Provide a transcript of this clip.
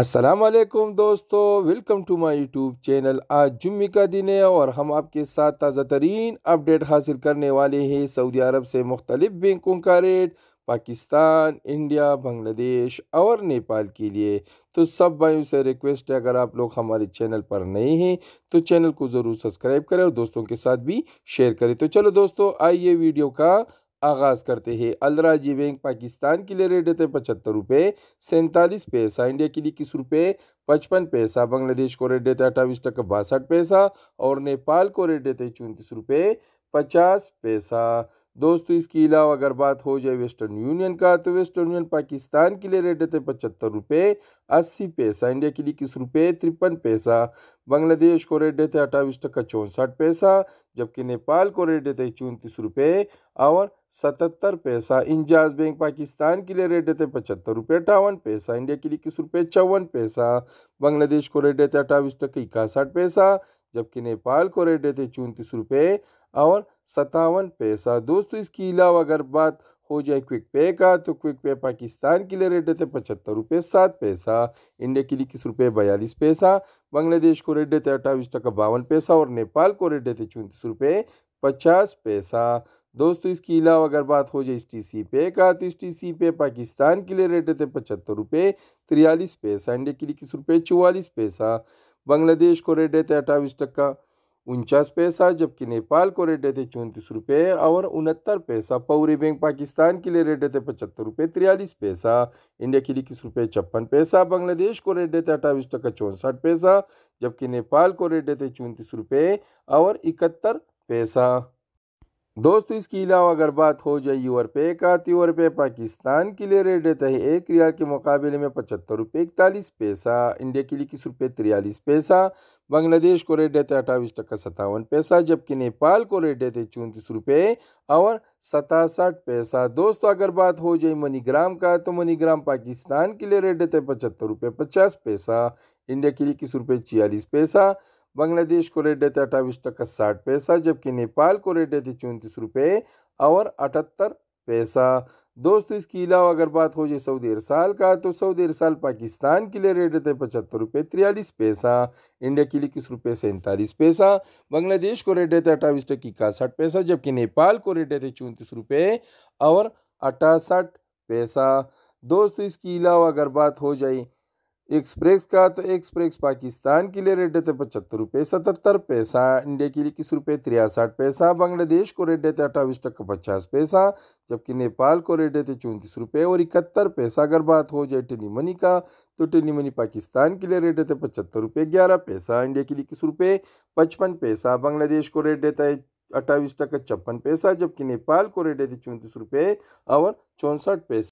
असलकुम दोस्तों welcome to my YouTube channel आज जुम्मे का दिन है और हम आपके साथ ताज़ा तरीन अपडेट हासिल करने वाले हैं सऊदी अरब से मुख्तलिफ बैंकों का रेट पाकिस्तान इंडिया बांग्लादेश और नेपाल के लिए तो सब भाइयों से रिक्वेस्ट है अगर आप लोग हमारे चैनल पर नए हैं तो चैनल को ज़रूर सब्सक्राइब करें और दोस्तों के साथ भी शेयर करें तो चलो दोस्तों आइए वीडियो का आगाज़ करते हैं अलराजी बैंक पाकिस्तान के लिए रेट देते पचहत्तर रुपये सैंतालीस पैसा इंडिया के लिए इक्कीस रुपये पचपन पैसा बांग्लादेश को रेट देते अट्ठावी टका बासठ पैसा और नेपाल को रेट देते चौंतीस रुपये पचास पैसा दोस्तों इसके अलावा अगर बात हो जाए वेस्टर्न यूनियन का तो वेस्टर्न यूनियन पाकिस्तान के लिए रेट थे पचहत्तर रुपये अस्सी पैसा इंडिया के लिए किस रुपये तिरपन पैसा बांग्लादेश को रेट देते अट्ठावी टक्का चौंसठ पैसा जबकि नेपाल को रेट देते चौंतीस रुपये और सतहत्तर पैसा इंजाज बैंक पाकिस्तान के लिए रेट देते पचहत्तर रुपये अट्ठावन पैसा इंडिया के लिए किस रुपये चौवन पैसा बांग्लादेश को रेट देते अट्ठावी टक्का इक्यासठ पैसा जबकि नेपाल को रेट देते चौंतीस रुपये और सतावन पैसा दोस्तों इसके अलावा अगर बात हो जाए क्विक पे का तो क्विक पे पाकिस्तान के लिए रेट देते पचहत्तर रुपये सात पैसा इंडिया के लिए इक्कीस रुपये बयालीस पैसा बांग्लादेश को रेट देते अट्ठाईस टका बावन पैसा और नेपाल को रेट देते चौंतीस रुपये पचास पैसा दोस्तों इसके अलावा अगर बात हो जाए इस टी सी पे का तो इस टी सी पे पाकिस्तान के लिए रेट देते पचहत्तर रुपये तिरयालीस पैसा इंडिया के लिए इक्कीस रुपये चौवालीस पैसा बांग्लादेश को रेट देते अट्ठावीस टक्का उनचास पैसा जबकि नेपाल को रेट देते चौंतीस रुपये और उनहत्तर पैसा पौरी बैंक पाकिस्तान के लिए रेट देते पचहत्तर रुपये तिरयालीस पैसा इंडिया के लिए इक्कीस रुपये छप्पन पैसा बांग्लादेश को रेट देते अट्ठावीस टक्का चौंसठ पैसा जबकि नेपाल को रेट देते चौंतीस रुपये और इकहत्तर पैसा दोस्तों इसके अलावा अगर बात हो जाए यूर पे का तो यूर पे पाकिस्तान के लिए रेट रहता है एक रियाल के मुकाबले में पचहत्तर रुपये इकतालीस पैसा इंडिया के लिए इक्कीस रुपये तिरयालीस पैसा बांग्लादेश को रेट देते हैं अट्ठाईस टक्का सत्तावन पैसा जबकि नेपाल को रेट देते हैं चौंतीस रुपये और सतासठ पैसा दोस्तों अगर बात हो जाए मनीग्राम का तो मनीग्राम पाकिस्तान के लिए रेट देते हैं पचहत्तर रुपये पचास पैसा इंडिया के लिए इक्कीस रुपये छियालीस पैसा बांग्लादेश को रेट देते अट्ठाईस टका साठ पैसा जबकि नेपाल को रेट देते चौंतीस रुपये और अठहत्तर पैसा दोस्तों इसके अलावा अगर बात हो जाए सऊदी अरसाल का तो सऊदी अरसाल पाकिस्तान के लिए रेट देते पचहत्तर रुपये तिरयालीस पैसा इंडिया के लिए इक्कीस रुपये सैंतालीस पैसा बांग्लादेश को रेट देते अट्ठावी टकी इक्यासठ पैसा जबकि नेपाल को रेट देते चौंतीस रुपये और अठासठ पैसा दोस्तों इसके अलावा अगर बात हो जाए एक्सप्रेस का तो एक्सप्रेस पाकिस्तान के लिए रेट देते पचहत्तर रुपये सतहत्तर पैसा इंडिया के लिए किस रुपये तिरसठ पैसा बांग्लादेश को रेट देते अट्ठावी टक्का पचास पैसा जबकि नेपाल को रेट देते चौंतीस रुपये और इकहत्तर पैसा अगर बात हो जाए टेनी मनी का तो टेली मनी पाकिस्तान के लिए रेट देते पचहत्तर रुपये ग्यारह पैसा इंडिया के लिए किस रुपये पचपन पैसा बांग्लादेश को रेट देता है अट्ठावी टक्का छप्पन पैसा जबकि नेपाल को रेट देते चौंतीस रुपये और चौंसठ पैसा